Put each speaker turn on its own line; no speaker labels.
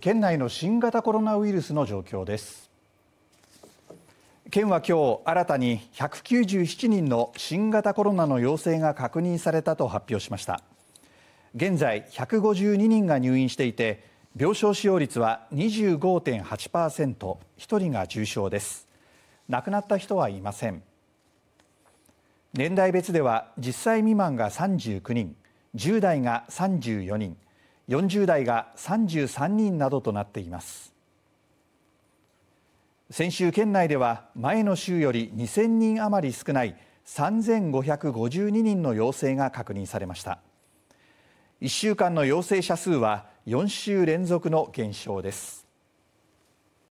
県内の新型コロナウイルスの状況です県は今日新たに197人の新型コロナの陽性が確認されたと発表しました現在152人が入院していて病床使用率は2 5 8一人が重症です亡くなった人はいません年代別では10歳未満が39人10代が34人40代が33人などとなっています先週県内では前の週より2000人余り少ない3552人の陽性が確認されました1週間の陽性者数は4週連続の減少です